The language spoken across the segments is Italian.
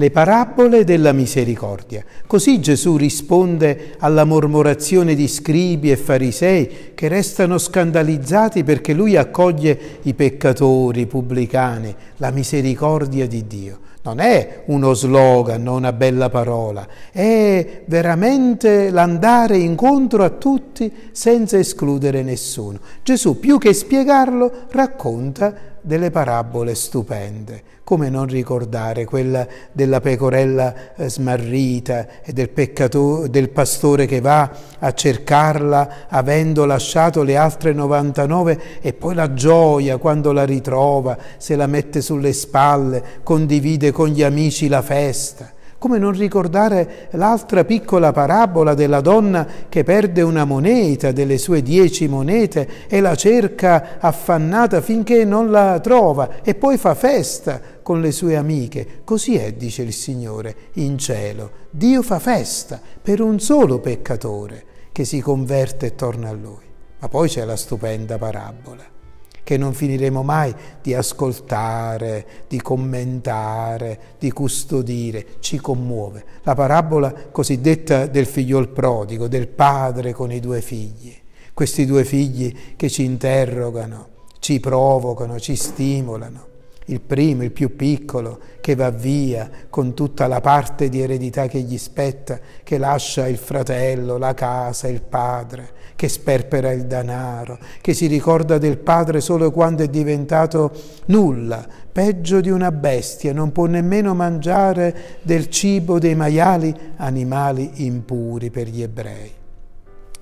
le parabole della misericordia. Così Gesù risponde alla mormorazione di scribi e farisei che restano scandalizzati perché lui accoglie i peccatori, i pubblicani, la misericordia di Dio. Non è uno slogan, non una bella parola, è veramente l'andare incontro a tutti senza escludere nessuno. Gesù, più che spiegarlo, racconta delle parabole stupende. Come non ricordare quella della pecorella eh, smarrita e del, del pastore che va a cercarla avendo lasciato le altre 99 e poi la gioia quando la ritrova, se la mette sulle spalle, condivide con gli amici la festa. Come non ricordare l'altra piccola parabola della donna che perde una moneta delle sue dieci monete e la cerca affannata finché non la trova e poi fa festa con le sue amiche. Così è, dice il Signore, in cielo. Dio fa festa per un solo peccatore che si converte e torna a Lui. Ma poi c'è la stupenda parabola che non finiremo mai di ascoltare, di commentare, di custodire, ci commuove. La parabola cosiddetta del figliol prodigo, del padre con i due figli, questi due figli che ci interrogano, ci provocano, ci stimolano il primo, il più piccolo, che va via con tutta la parte di eredità che gli spetta, che lascia il fratello, la casa, il padre, che sperpera il danaro, che si ricorda del padre solo quando è diventato nulla, peggio di una bestia, non può nemmeno mangiare del cibo dei maiali, animali impuri per gli ebrei.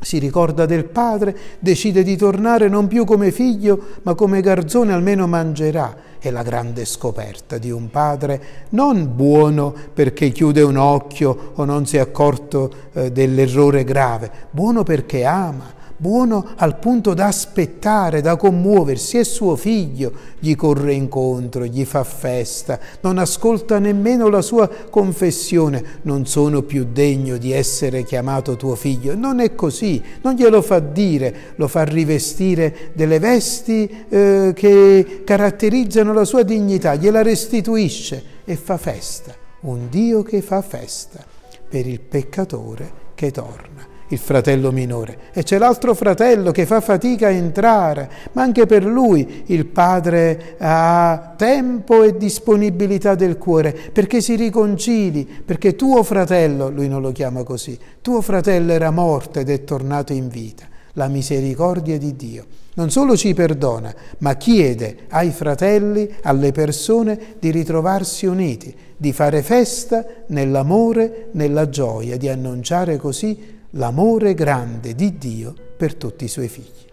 Si ricorda del padre, decide di tornare non più come figlio, ma come garzone almeno mangerà è la grande scoperta di un padre non buono perché chiude un occhio o non si è accorto eh, dell'errore grave, buono perché ama, buono al punto da aspettare, da commuoversi, e suo figlio gli corre incontro, gli fa festa, non ascolta nemmeno la sua confessione, non sono più degno di essere chiamato tuo figlio. Non è così, non glielo fa dire, lo fa rivestire delle vesti eh, che caratterizzano la sua dignità, gliela restituisce e fa festa, un Dio che fa festa per il peccatore che torna il fratello minore e c'è l'altro fratello che fa fatica a entrare, ma anche per lui il padre ha tempo e disponibilità del cuore perché si riconcili, perché tuo fratello, lui non lo chiama così, tuo fratello era morto ed è tornato in vita. La misericordia di Dio non solo ci perdona, ma chiede ai fratelli, alle persone di ritrovarsi uniti, di fare festa nell'amore, nella gioia, di annunciare così l'amore grande di Dio per tutti i suoi figli.